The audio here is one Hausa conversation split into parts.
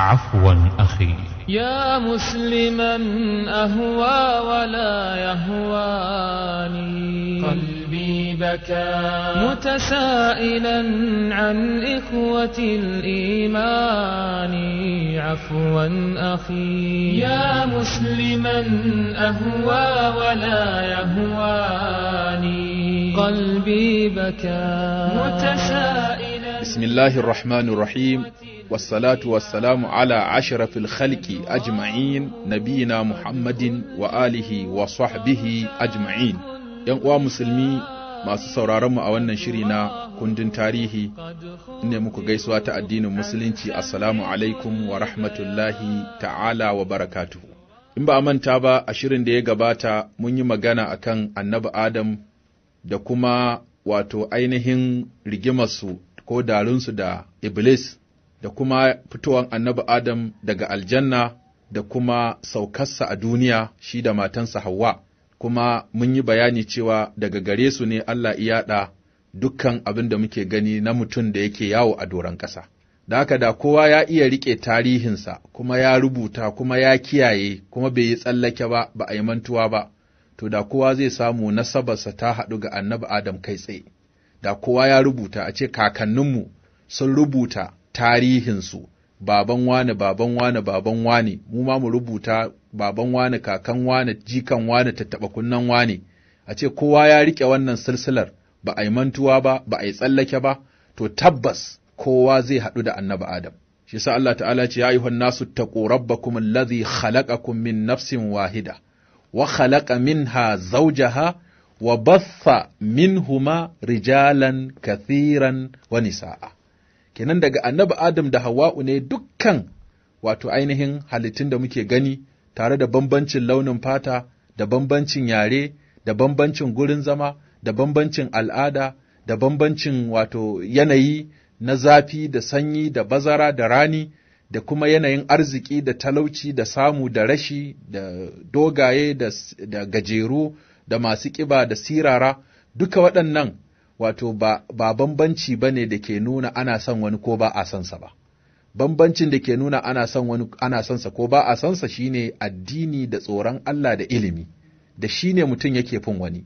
عفوا أخي يا مسلما أهوى ولا يهواني قلبي بكى متسائلا عن إخوة الإيمان عفوا أخي يا مسلما أهوى ولا يهواني قلبي بكى متسائلا bismillahir rahmanir rahim wassalatu wassalamu ala ashrafil khalqi ajma'in nabiyina muhammadin wa alihi wa sahbihi ajma'in yan uwa musulmi masu sauraron mu a wannan shiri na kundin tarihi ne muku gaisuwa ta addinin musulunci asalamu alaikum wa rahmatullahi ta'ala wa barakatu. in ba a manta ba a shirin da ya gabata mun yi magana akan annabi adam da kuma wato ainihin rigimar su. ko darunsu da Iblis da kuma fitowar annabi Adam daga aljanna da kuma saukarsa a duniya shi da matansa Hawwa. Kuma mun yi bayani cewa daga gare su ne Allah yaɗa dukkan abin da muke gani na mutum da yake yawo a doron ƙasa. Da haka da kowa ya iya riƙe tarihinsa, kuma ya rubuta, kuma ya kiyaye, kuma bai yi tsallake ba, ba a yi mantuwa ba, to da kowa zai samu nasabarsa ta haɗu ga annabi Adam kai tsaye. da kowa ya rubuta a ce kakanninmu sun rubuta tarihinsu baban wane baban wane baban wane mu ma mu rubuta baban wane kakan wane jikan wane tattaɓa kunnen wane a ce kowa ya rike wannan silsilar ba a yi mantuwa ba ba a yi tsallake ba to tabbas kowa zai haɗu da annabi adam shi sa Allah ta'ala ce ya ayyuhan nasu taqu rabbakum alladhi khalaqakum min nafsin wahida wa khalaqa minha zawjaha wa batha minhuma rijalan kathiran wa nisa'a kenan daga annabi adam da hawa'u ne dukkan wato ainihin halittun da muke gani tare da bambancin launin fata da bambancin yare da bambancin gurin zama da bambancin al'ada da bambancin wato yanayi na zafi da sanyi da bazara da rani da kuma yanayin arziki da talauci da samu da rashi da dogaye da gajeru da masu ƙiba da sirara duka waɗannan wato ba, ba bambanci ba ne da ke nuna ana son wani ko ba a sonsa ba bambancin da ke nuna ana son wani ana sonsa ko ba a sonsa shine addini da tsoron Allah da ilimi da shi ne mutum yake fin wani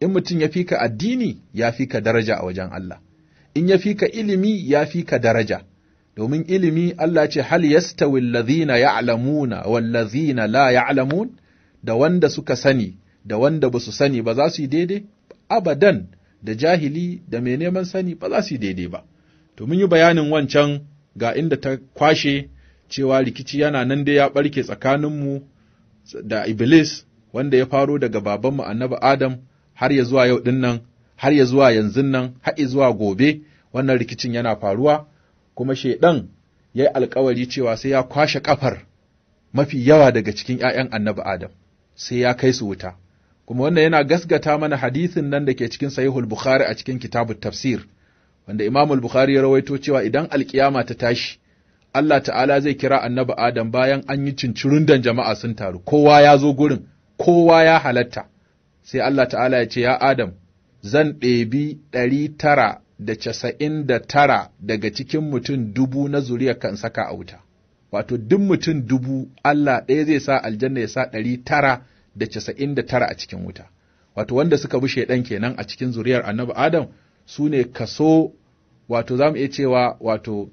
in mutum ya fika addini ya ka daraja a wajen Allah in ya ka ilimi ya fi ka daraja domin ilimi Allah ce hal yastawi alladhina ya'lamuna wallazina la ya'lamun da wanda suka sani da wanda ba su sani ba za su yi daidai abadan da jahili da mai neman sani ba za su yi daidai ba to mun yi bayanin wancan ga inda ta kwashe cewa rikici yana nan dai ya ɓarke tsakaninmu da iblis wanda ya faro daga babanmu annabi adam har ya zuwa yau ɗin nan har ya zuwa yanzun nan har zuwa gobe wannan rikicin yana faruwa kuma shaiɗan ya yi alkawari cewa sai ya kwashe ƙafar mafi yawa daga cikin ‘ya'yan annabi Adam, sai ya kai su wuta, kuma wannan yana gasgata mana hadisin nan da ke cikin sahihul bukhari a cikin kitabut tafsir wanda imamul bukhari ya rawaito cewa idan alkiyama ta tashi Allah ta'ala zai kira annabi Adam bayan an yi dan jama'a sun taru, kowa ya zo gurin, kowa ya halatta, sai Allah ta'ala ya ce, Ya Adam, zan ɗebi ɗari tara da casa'in da tara daga cikin mutum dubu na zuriya kan saka a wuta. Wato, duk mutum dubu Allah ɗaya zai sa aljanna ya sa ɗari tara da casa'in da tara a cikin wuta wato wanda suka bi shaidan kenan a cikin zuriyar annabi adam su ne kaso wato za mu iya cewa wato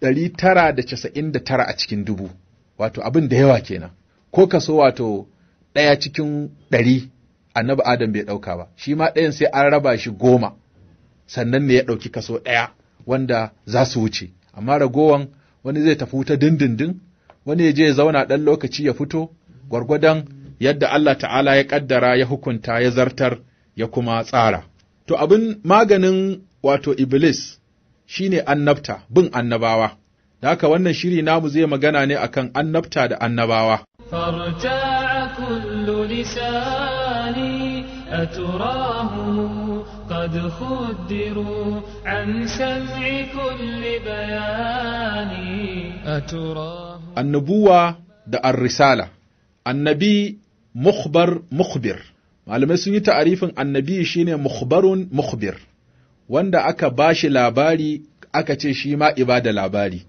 ɗari tara da casa'in da tara a cikin dubu wato abin da yawa kenan ko kaso wato ɗaya cikin ɗari annabi adam bai ɗauka ba shi ma ɗayan sai an raba shi goma sannan ne ya ɗauki kaso ɗaya wanda za su wuce amma ragowan wani zai tafi wuta dindindin wani ya je ya zauna ɗan lokaci ya fito gwargwadon yadda Allah ta'ala ya ƙaddara ya hukunta ya zartar ya kuma tsara. To abin maganin wato Iblis shine ne annabta, bin annabawa, da haka wannan shiri namu zai magana ne akan annabta da annabawa. Annabuwa da الرسالة annabi mukhbar mukhbir malamai sun yi ta'arifin annabi shine mukhbarun mukhbir wanda aka bashi labari aka ce shi ma ibada labari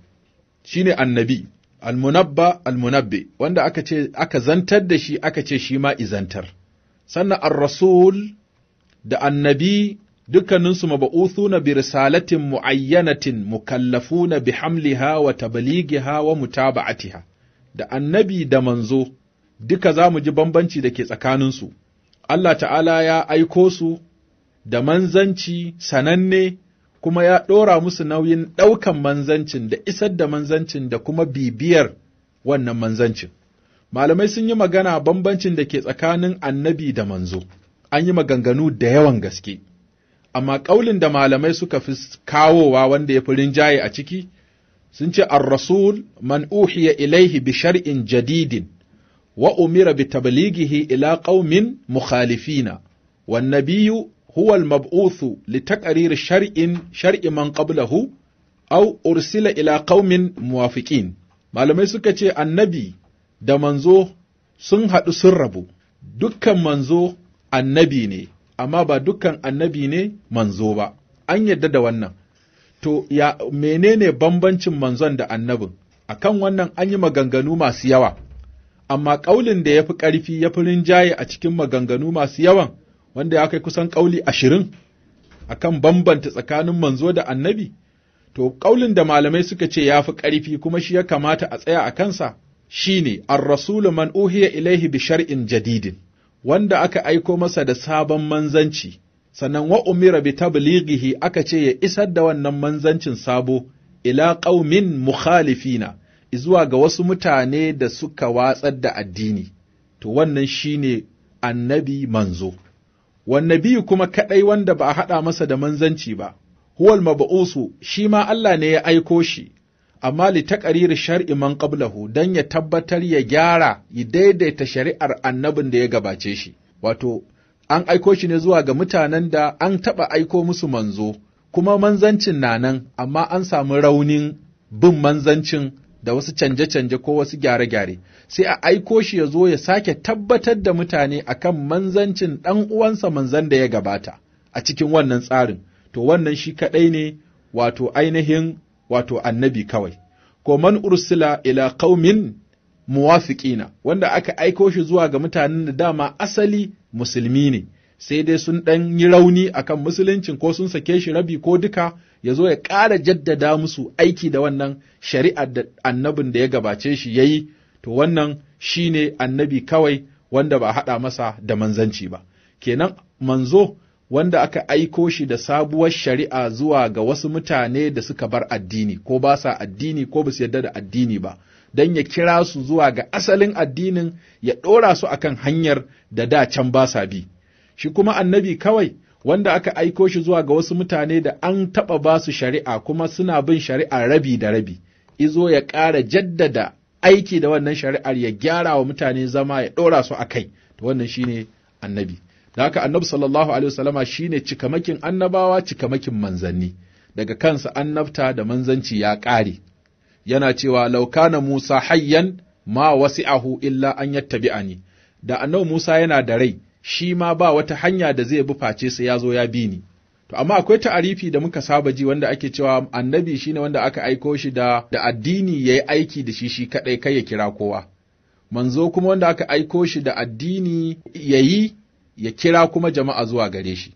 shine annabi almunabba almunabbi wanda aka ce aka zantar da shi aka ce shi ma izantar sannan ar-rasul da annabi dukkaninsu na bi risalatin muayyanatin mukallafuna bi hamliha wa tablighiha wa mutaba'atiha da annabi da manzo duka za mu ji bambanci da ke tsakaninsu. Allah ta'ala ya aiko su da manzanci sananne kuma ya ɗora musu nauyin ɗaukan manzancin da isar da manzancin da kuma bibiyar wannan manzancin. Malamai sun yi magana bambancin da ke tsakanin annabi da manzo, an yi maganganu da yawan gaske, amma ƙaulin da malamai suka fi kawowa wanda ya fi rinjaye a ciki, sun ce, Ar-Rasul man uhiya ilaihi bi shar'in jadidin, wa umira bi tablighihi ila qaumin mukhalifina wan nabiyyu huwa al mab'uthu li taqrir shar'in shar'i man qablahu aw ursila ila qaumin muwafiqin malamai suka ce annabi da manzo sun haɗu sun rabu dukkan manzo annabi ne amma ba dukkan annabi ne manzo ba an yadda da wannan to ya menene bambancin manzon da annabin akan wannan an yi maganganu masu yawa amma ƙaulin da ya fi ƙarfi ya fi rinjaye a cikin maganganu masu yawan wanda ya kai kusan ƙauli ashirin a kan bambanta tsakanin manzo da annabi, to ƙaulin da malamai suka ce ya fi ƙarfi kuma shi ya kamata a tsaya a kansa shi ne, Ar-Rasulu man uhiya ilaihi bi shar'in jadidin, wanda aka aiko masa da sabon manzanci, sannan wa umira bi tablighihi aka ce ya isar da wannan manzancin sabo ila ƙaumin mukhalifina zuwa ga wasu mutane da suka watsar da addini, to wannan shi ne annabi manzo. biyu kuma kaɗai wanda ba a haɗa masa da manzanci ba, huwal maba'usu shi ma Allah ne ya aiko shi, amma li taƙariri shar'i man ƙablahu don ya tabbatar ya gyara ya daidaita shari'ar annabin da ya gabace shi. Wato, an aiko shi ne zuwa ga mutanen da an taɓa aiko musu manzo, kuma manzancin na nan, amma an samu raunin bin manzancin da wasu canje-canje ko wasu gyare-gyare sai a aiko shi ya zo ya sake tabbatar da mutane akan manzancin ɗan uwansa manzan da ya gabata a cikin wannan tsarin to wannan shi kaɗai ne wato ainihin wato annabi kawai ko man ursila ila qaumin muwafiqina wanda aka aiko shi zuwa ga mutanen da dama asali musulmi ne sai dai sun ɗan yi rauni akan musuluncin ko sun sake shi rabi ko duka ya zo ya ƙara jaddada musu aiki da wannan shari'ar da annabin da ya gabace shi ya yi, to wannan shi ne annabi kawai wanda ba haɗa masa da manzanci ba. Kenan manzo wanda aka aiko shi da sabuwar shari'a zuwa ga wasu mutane da suka bar addini, ko ba sa addini ko ba su yarda da addini ba. don ya kira su zuwa ga asalin addinin ya ɗora su akan hanyar da da can ba sa bi. Shi kuma annabi kawai wanda aka aiko shi zuwa ga wasu mutane da an taɓa ba su shari'a kuma suna bin shari'a rabi da rabi izo ya ƙara jaddada aiki da wannan shari'ar ya gyara wa mutane zama ya ɗora su a kai to wannan shi ne annabi da haka annabi sallallahu alaihi wasallama shine cikamakin annabawa cikamakin manzanni daga kansa annabta da manzanci ya ƙare yana cewa laukana Musa hayyan ma wasi'ahu illa an yattabi'ani da annabi Musa yana da rai shi ma ba wata hanya da zai bi face sai ya zo ya bi ni to amma akwai ta'arifi da muka saba ji wanda ake cewa annabi shi ne wanda aka aiko shi da da addini yi aiki da shi shi kaɗai kai ya kira kowa manzo kuma wanda aka aiko shi da addini ya yi ya kira kuma jama'a zuwa gare shi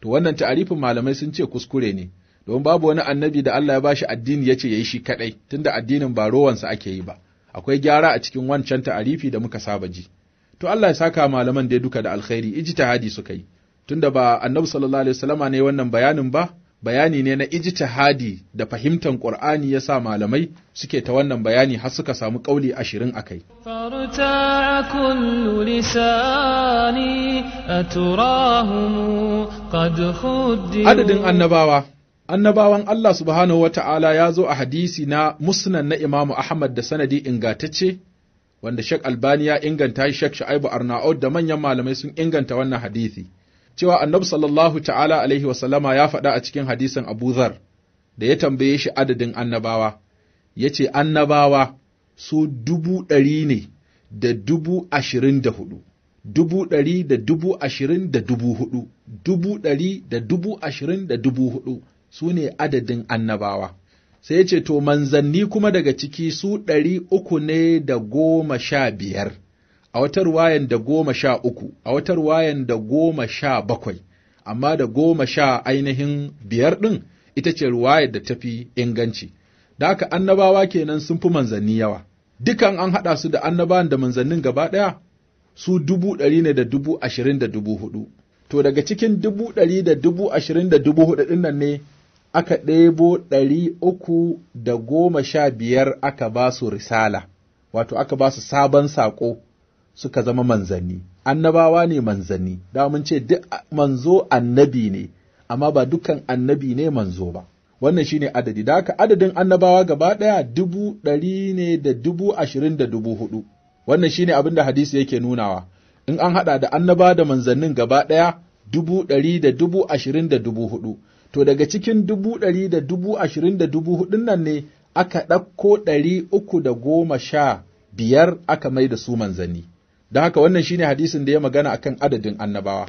to wannan ta'arifin malamai sun ce kuskure ne don babu wani annabi da Allah ya bashi addini ya ce ya yi shi kaɗai, tunda addinin ba rowansa ake yi ba, akwai gyara a cikin wancan ta'arifi da muka saba ji. to Allah ya saka malaman dai duka da alkhairi ijtihadi suka yi tunda ba annabi sallallahu alaihi wasallama ne wannan bayanin ba bayani ne na ijtihadi da fahimtar Qur'ani ya sa malamai suke ta wannan bayani har suka samu kauli ashirin a kai. Adadin annabawa Annabawan Allah subhanahu wa ta'ala ya zo a hadisi na musnan na Imamu Ahmad da sanadi ingatacce wanda Sheikh Albani ya inganta Sheikh Shu'aibu Arnaud da manyan malamai sun inganta wannan hadisi cewa Annabi sallallahu ta'ala alaihi wa sallama ya faɗa a cikin hadisin Abu Zar da ya tambaye shi adadin annabawa ya ce annabawa su dubu ɗari ne da dubu ashirin da hudu dubu ɗari da dubu ashirin da dubu hudu dubu ɗari da dubu ashirin da dubu hudu su ne adadin annabawa sai ce to manzanni kuma daga ciki su ɗari uku ne da goma sha biyar a watar wayan da goma sha uku a watar wayan da goma sha bakwai amma da goma sha ainihin biyar ɗin ita ce ruwayar da tafi inganci da haka annabawa kenan sun fi manzanni yawa dukan an haɗa su da annabawan da manzannin gaba ɗaya su dubu ɗari ne da dubu ashirin da dubu hudu to daga cikin dubu ɗari da dubu ashirin da dubu hudu ɗin nan ne aka ɗebo ɗari uku da goma sha biyar aka ba su risala, wato aka ba su sabon saƙo suka zama manzanni. Annabawa ne manzanni, da mun ce duk manzo annabi ne, amma ba dukan annabi ne manzo ba. Wannan shi ne adadi, da haka adadin annabawa gaba ɗaya dubu ɗari ne da dubu ashirin da dubu hudu. Wannan shine abin da hadisi yake nunawa. In an haɗa da annaba da manzannin gaba ɗaya dubu ɗari da dubu ashirin da dubu hudu. to daga cikin dubu ɗari da dubu ashirin da dubu hudun nan ne aka ɗauko ɗari uku da goma sha biyar aka mai da su manzanni. Don haka wannan shine hadisin da ya magana akan adadin annabawa.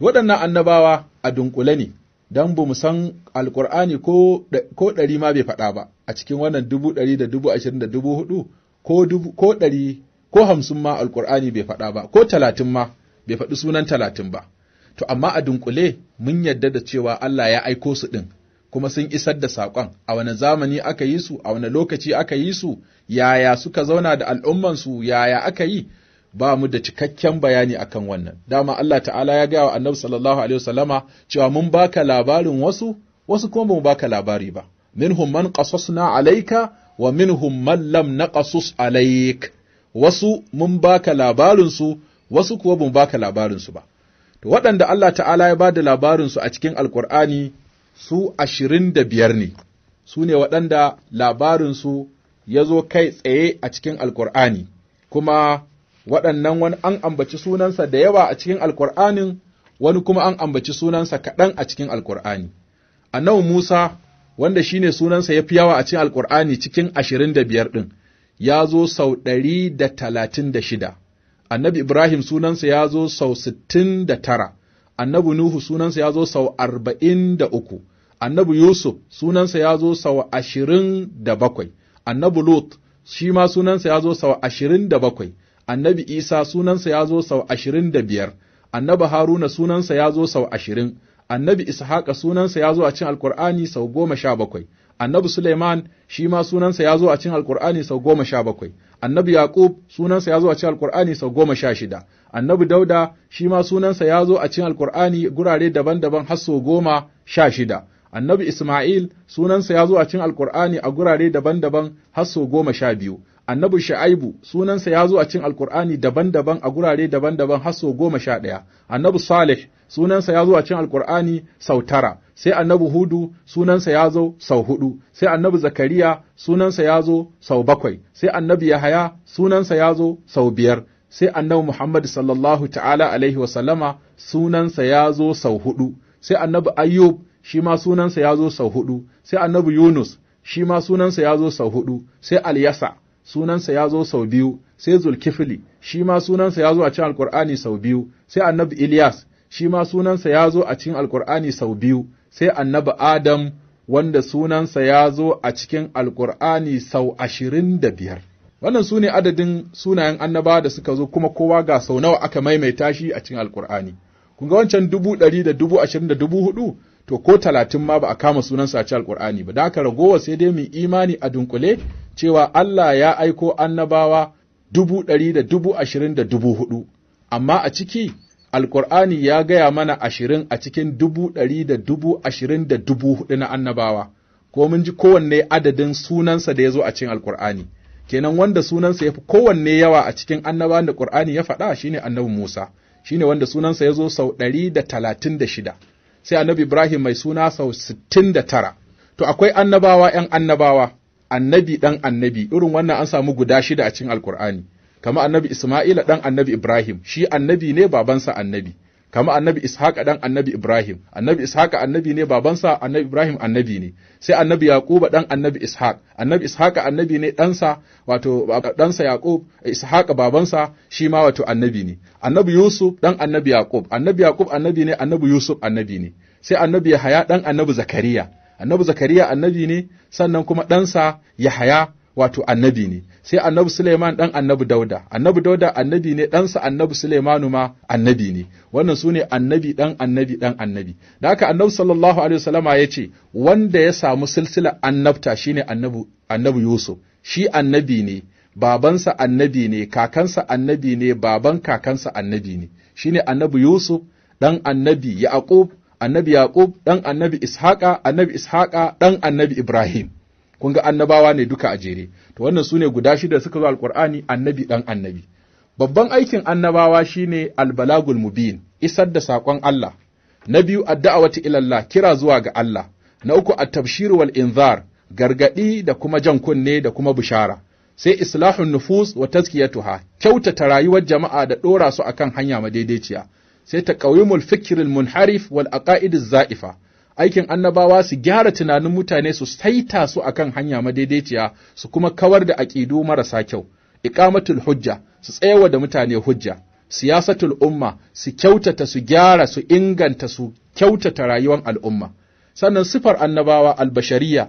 Waɗannan annabawa a dunkule ne, don ba mu san Alƙur'ani ko ɗari ma bai faɗa ba a cikin wannan dubu ɗari da dubu ashirin da dubu hudu ko ɗari ko hamsin ma Alƙur'ani bai faɗa ba ko talatin ma bai faɗi sunan talatin ba. To amma a dunkule mun yarda da cewa Allah ya aiko su ɗin, kuma sun isar da saƙon, a wani zamani aka yi su, a wani lokaci aka yi su, yaya suka zauna da al'ummansu, yaya aka yi, ba mu da cikakken bayani akan wannan. Dama Allah ta'ala ya gaya wa annabi sallallahu alaihi wasallama cewa mun baka labarin wasu, wasu kuma ba mu baka labari ba. Minhum man qasasna alayka wa minhum man lam naqasus alayk. Wasu mun baka labarin su, wasu kuma ba baka labarin su ba. To waɗanda Allah ta'ala ya ba da labarinsu a cikin Alƙur'ani su ashirin da biyar ne, su ne waɗanda labarinsu ya zo kai tsaye a cikin Alƙur'ani, kuma waɗannan wani an ambaci sunansa da yawa a cikin Alƙur'anin wani kuma an ambaci sunansa kaɗan a cikin Alƙur'ani. Annabi Musa wanda shi ne sunansa ya fi yawa a cikin Alƙur'ani cikin ashirin da biyar ɗin, ya zo sau ɗari da talatin da shida. annabi Ibrahim sunansa ya zo sau sittin da tara, annabi Nuhu sunansa ya zo sau arba'in da uku, annabi Yusuf sunansa ya zo sau ashirin da bakwai, annabi Lot shi ma sunansa ya zo sau ashirin da bakwai, annabi Isa sunansa ya zo sau ashirin da biyar, annabi Haruna sunansa ya zo sau ashirin, annabi Ishaqa sunansa ya zo a cin Alƙur'ani sau goma sha bakwai. annabi Suleiman shi ma sunansa ya zo a cikin Alƙur'ani sau goma sha bakwai, annabi Yaƙub sunansa ya zo a cikin Alƙur'ani sau goma sha shida, annabi Dauda shi ma sunansa ya zo a cikin Alƙur'ani gurare daban-daban har sau goma sha shida, annabi Ismail sunansa ya zo a cikin Alƙur'ani a gurare daban-daban har sau goma sha biyu, annabi Sha'aibu sunansa ya zo a cikin Alƙur'ani daban-daban a gurare daban-daban har sau goma sha ɗaya, annabi Salih sunansa ya zo a cin Alƙur'ani sau tara, sai annabi hudu sunansa ya zo sau hudu sai annabi zakariya sunansa ya zo sau bakwai sai annabi yahaya sunansa ya zo sau biyar sai annabi muhammad sallallahu ta'ala alaihi wasallama sunansa ya zo sau hudu sai annabi ayyub shi ma sunansa ya zo sau hudu sai annabi yunus shi ma sunansa ya zo sau hudu sai alyasa sunansa ya zo sau biyu sai zulkifli shi ma sunansa ya zo a cikin alkur'ani sau biyu sai annabi ilyas shi ma sunansa ya zo a cikin alkur'ani sau biyu sai annabi Adam wanda sunansa ya zo a cikin Alƙur'ani sau ashirin da biyar. Wannan su ne adadin sunayen annaba da suka zo kuma kowa ga sau nawa aka maimaita shi a cikin Alƙur'ani. Kun ga wancan dubu ɗari da dubu ashirin da dubu hudu to ko talatin ma ba a kama sunansa a cikin Alƙur'ani ba. Da haka ragowa sai dai mu imani a dunkule cewa Allah ya aiko annabawa dubu ɗari da dubu ashirin da dubu hudu. Amma a ciki alkur'ani ya gaya mana ashirin a cikin dubu ɗari da dubu ashirin da dubu hudu na annabawa ko mun ji kowanne adadin sunansa da ya zo a cikin alkur'ani kenan wanda sunansa ya fi kowanne yawa a cikin annabawan da qur'ani ya faɗa shine annabi musa shine wanda sunansa ya zo sau ɗari da talatin da shida sai annabi ibrahim mai suna sau sittin da tara to akwai annabawa ‘yan annabawa annabi ɗan annabi irin wannan an samu guda shida a cikin alkur'ani kama annabi Isma'ila ɗan annabi Ibrahim shi annabi ne babansa annabi kama annabi Ishaqa ɗan annabi Ibrahim annabi Ishaqa annabi ne babansa annabi Ibrahim annabi ne sai annabi Yaquba ɗan annabi Ishaq annabi Ishaqa annabi ne ɗansa wato ɗansa Yaqub Ishaqa babansa shi ma wato annabi ne annabi Yusuf ɗan annabi Yaqub annabi Yaqub annabi ne annabi Yusuf annabi ne sai annabi Yahaya ɗan annabi Zakariya annabi Zakariya annabi ne sannan kuma ɗansa Yahaya wato annabi ne sai annabi Suleiman dan annabi Dauda annabi Dauda annabi ne ɗansa annabi Suleimanu ma annabi ne wannan sune annabi dan annabi dan annabi da haka annabi sallallahu alaihi wasallama ya ce wanda ya samu silsilar annabta shine annabi annabi Yusuf shi annabi ne babansa annabi ne kakansa annabi ne baban kakansa annabi ne shine annabi Yusuf dan annabi Yaqub annabi Yaqub dan annabi Ishaqa annabi Ishaqa dan annabi Ibrahim kun ga annabawa ne duka a jere to wannan sune guda shida suka zo alqur'ani annabi dan annabi babban aikin annabawa shine albalagul mubin isar da saƙon Allah na biyu addu'awati ilallah kira zuwa ga Allah na uku at-tabshir wal inzar gargadi da kuma jan kunne da kuma bishara sai islahun nufus wa tazkiyatuha kyautata rayuwar jama'a da ɗora su akan hanya madaidaiciya sai taqawimul fikril munharif wal aqaidiz za'ifa aikin annabawa su gyara tunanin mutane su saita su akan hanya madaidaiciya su kuma kawar da aƙidu marasa kyau iqamatul hujja su tsayawa da mutane hujja siyasatul umma su kyautata su gyara su inganta su kyautata rayuwar al'umma sannan sifar annabawa albashariya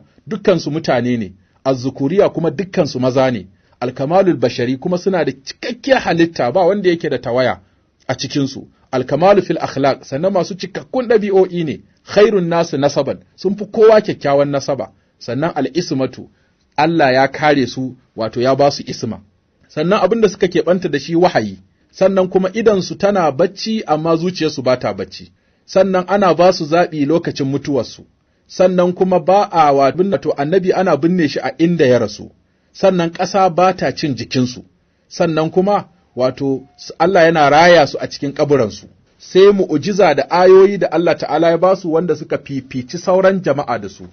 su mutane ne azzukuriya kuma dukkansu maza ne alkamalul bashari kuma suna da cikakkiyar halitta ba wanda yake da tawaya a cikinsu alkamalu fil akhlaq sannan masu cikakkun ɗabi'o'i ne khairun nasu nasaban sun fi kowa kyakkyawan nasaba sannan al'ismatu Allah ya kare su wato ya ba su isma sannan abin da suka keɓanta da shi wahayi sannan kuma idansu tana bacci amma zuciyarsu ba ta bacci sannan ana ba su zaɓi lokacin mutuwarsu sannan kuma ba a wato annabi ana binne shi a inda ya rasu sannan ƙasa ba ta cin jikinsu sannan kuma wato Allah yana raya su a cikin ƙaburansu. sai mu'ujiza da ayoyi da Allah ta'ala ya basu wanda suka fifici sauran jama'a da su.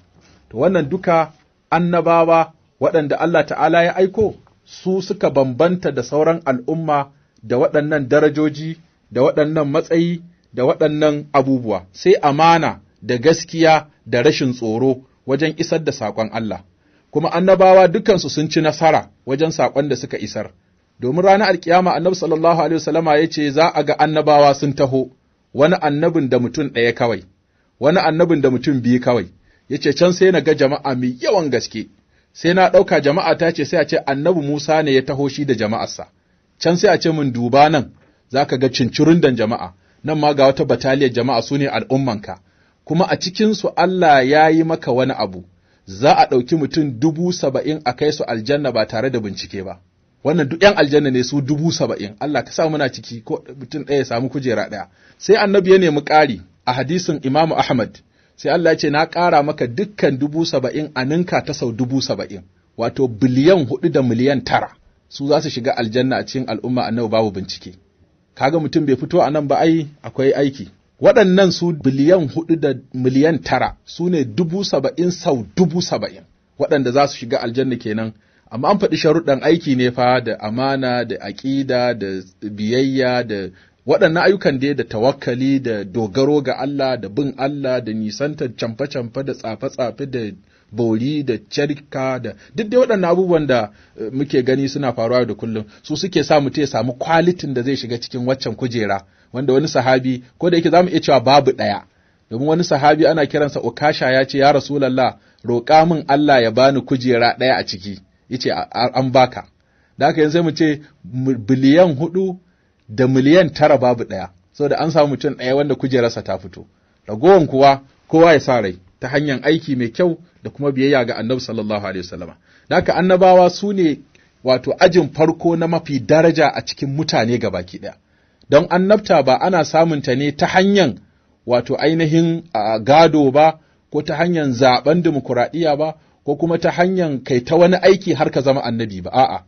To wannan duka annabawa waɗanda Allah ta'ala ya aiko su suka bambanta da sauran al'umma da waɗannan darajoji, da waɗannan matsayi, da waɗannan abubuwa, sai amana da gaskiya da rashin tsoro wajen isar da saƙon Allah. Kuma annabawa dukansu sun ci nasara wajen saƙon da suka isar. domin ranar alkiyama annabi sallallahu alaihi wasallama ya ce za a ga annabawa sun taho wani annabin da mutum ɗaya kawai wani annabin da mutum biyu kawai yace ce can sai na ga jama'a mai yawan gaske sai na ɗauka jama'a ta ce sai a ce annabi Musa ne ya taho shi da jama'arsa can sai a ce mun duba nan za ka ga dan jama'a nan ma ga wata bataliyar jama'a su ne al'ummanka kuma a cikinsu Allah ya yi maka wani abu za a ɗauki mutum dubu saba'in a kai su aljanna ba tare da bincike ba wannan duk yan aljanna ne su dubu saba'in Allah ka sa muna ciki ko mutum ɗaya ya samu kujera ɗaya sai annabi ya nemi ƙari a hadisin imamu ahmad sai Allah ya ce na ƙara maka dukkan dubu saba'in a ninka ta sau dubu saba'in wato biliyan hudu da miliyan tara su za su shiga aljanna a cikin al'umma annabi babu bincike kaga mutum bai fito a nan ba ai akwai aiki waɗannan su biliyan hudu da miliyan tara su ne dubu saba'in sau dubu saba'in waɗanda za su shiga aljanna kenan amma an faɗi sharuɗan aiki ne fa da amana da aƙida da biyayya da waɗannan ayyukan dai da tawakkali da dogaro ga Allah da bin Allah da nisantar camfe-camfe da tsafe-tsafe da bori da carka da duk dai waɗannan abubuwan da eh, muke gani suna faruwa da kullum su suke sa mutum ya samu kwalitin da zai shiga cikin waccan kujera wanda wani sahabi ko da yake zamu iya cewa babu ɗaya domin wani sahabi ana kiransa ukasha ya ce ya rasulallah roƙa min Allah ya bani kujera ɗaya a ciki yace an baka da haka yanzu mu ce biliyan hudu da miliyan tara babu ɗaya saboda an samu mutum ɗaya wanda kujerarsa ta fito ragowan kuwa kowa ya sa rai ta hanyar aiki mai kyau da kuma biyayya ga annabi sallallahu alaihi wasallama da haka annabawa su ne wato ajin farko na mafi daraja a cikin mutane ga baki ɗaya don annabta ba ana samun ta ne ta hanyar wato ainihin gado ba ko ta hanyar zaben dimokuraɗiyya ba ko kuma ta hanyar kai ta wani aiki har ka zama annabi ba a'a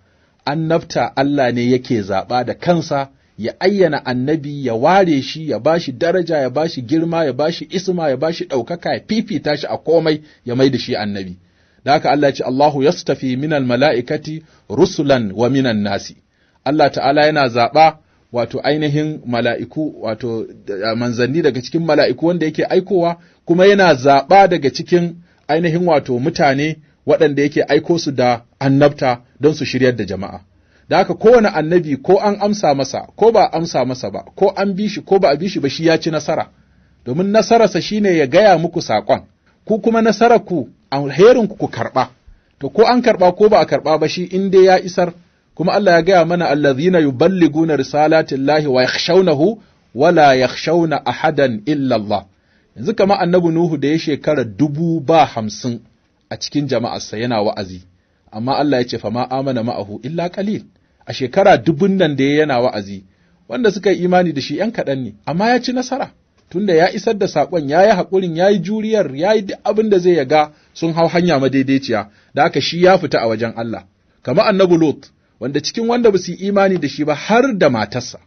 annabta Allah ne yake zaɓa da kansa ya ayyana annabi ya ware shi ya bashi daraja ya bashi girma ya bashi isma ya bashi ɗaukaka ya fifita shi a komai ya mai da shi annabi da haka Allah ce Allahu yastafi minal mala'ikati rusulan wa minan nasi Allah ta'ala yana zaɓa wato ainihin mala'iku wato manzanni daga cikin mala'iku wanda yake aikowa kuma yana zaɓa daga cikin ainihin wato mutane waɗanda yake aiko su da annabta don su shiryar da jama'a. Da haka kowane annabi ko an amsa masa ko ba amsa masa ba ko an bi shi ko ba a bi shi ba shi ya ci nasara. Domin nasararsa shine ya gaya muku saƙon, ku kuma nasararku herinku ku karɓa. To ko an karɓa ko ba a karɓa ba shi in dai ya isar kuma Allah ya gaya mana allazina yuballiguna risalatillahi wa yakhshawnahu wala yakhshawna ahadan illa Allah. yanzu kama annabi Nuhu da ya shekara dubu ba hamsin a cikin jama'arsa yana wa'azi, amma Allah ya ce fa ma amana ma'ahu illa kalil a shekara dubun nan da ya yana wa'azi, wanda suka yi imani da shi ‘yan kaɗan ne, amma ya ci nasara, tunda ya isar da saƙon ya yi haƙurin ya yi juriyar ya yi duk abin da zai ya ga sun hau hanya madaidaiciya, da haka shi ya fita a wajen Allah. Kama annabi Lot, wanda cikin wanda ba su yi imani da shi ba har da matarsa,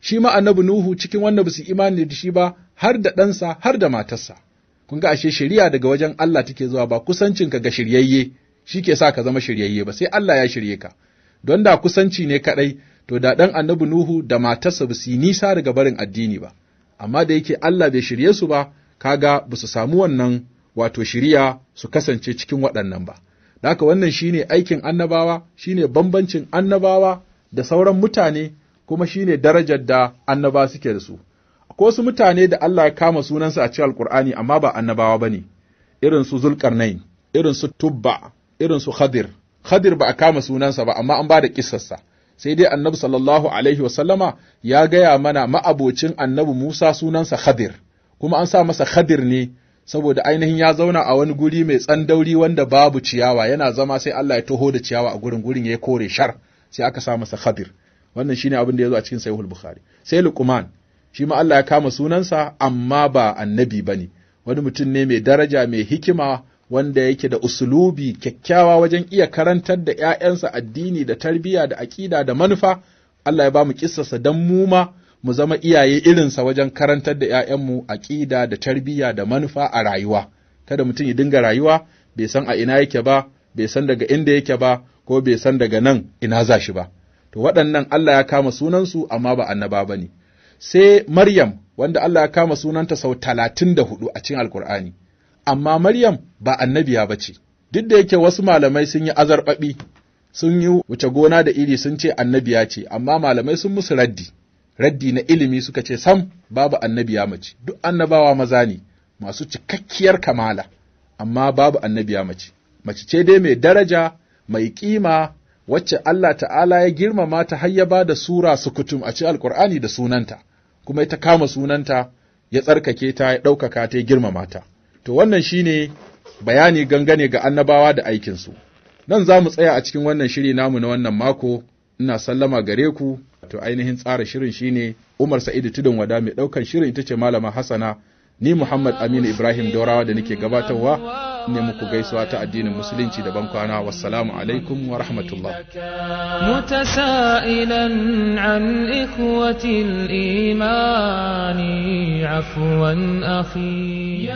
shi ma annabi Nuhu cikin wanda ba su yi imani da shi ba har da ɗansa har da matarsa kun ga ashe shari'a daga wajen Allah take zuwa ba kusancinka ga shiryayye shi ke sa ka zama shiryayye ba sai Allah ya shirye ka don da kusanci ne kaɗai to da ɗan annabi Nuhu da matarsa ba su yi nisa daga barin addini ba amma da yake Allah bai shirye su ba kaga ba su samu wannan wato shiriya su kasance cikin waɗannan ba da haka wannan shine aikin annabawa shine bambancin annabawa da sauran mutane kuma shi ne darajar da annaba suke da su akwai wasu mutane da Allah ya kama sunansa a cikin Alkur'ani amma ba annabawa bane irin su Zulkarnain irin su Tubba irin su Khadir Khadir ba a kama sunansa ba amma an bada da kissarsa sai dai Annabi sallallahu alaihi wasallama ya gaya mana ma'abocin Annabi Musa sunansa Khadir kuma an sa masa Khadir ne saboda ainihin ya zauna a wani guri mai tsandauri wanda babu ciyawa yana zama sai Allah ya taho da ciyawa a gurin gurin ya kore shar sai aka sa masa Khadir wannan shine abin da ya zo a cikin Sahihul Bukhari sai Luqman shi ma Allah ya kama sunansa amma ba annabi ba ne wani mutum ne mai daraja mai hikima wanda yake da usulubi kyakkyawa wajen iya karantar da ‘ya'yansa addini da tarbiyya da aƙida da manufa Allah ya ba mu ƙisarsa don mu ma mu zama iyaye irinsa wajen karantar da ‘ya'yanmu aƙida da tarbiyya da manufa a rayuwa kada mutum ya dinga rayuwa bai san a ina yake ba bai san daga inda yake ba ko bai san daga nan ina za shi ba to waɗannan Allah ya kama sunansu amma ba annaba ba ne sai Maryam wanda Allah ya kama sunanta sau talatin da hudu a cikin Alkur'ani. Amma Maryam ba annabiya ba ce, duk da yake wasu malamai sun yi azarɓaɓi, sun yi wuce gona da iri sun ce annabiya ce, amma malamai sun musu raddi. Raddi na ilimi suka ce sam babu annabiya mace, duk annabawa maza ne masu cikakkiyar kamala, amma babu annabiya mace. Mace ce dai mai daraja, mai kima, wacce Allah ta'ala ya girmama ta har ya ba da sura sukutum a ci alkur'ani da sunanta kuma ita kama sunanta ya tsarkake ta ya ɗaukaka ta ya girmama ta to wannan shine bayani gangane ga annabawa da aikinsu nan za mu tsaya a cikin wannan shiri namu na wannan mako ina sallama gare ku to ainihin tsara shirin shine Umar Sa'idu Tudun Wada mai ɗaukan shirin ita ce Malama Hassana ni Muhammad Aminu Ibrahim Dorawa da nake gabatarwa ne muku gaisuwa ta addinin musulunci da ban kwana wassalamu alaikum wa rahmatullah mutasailan an ikhwati al-imani afwan akhi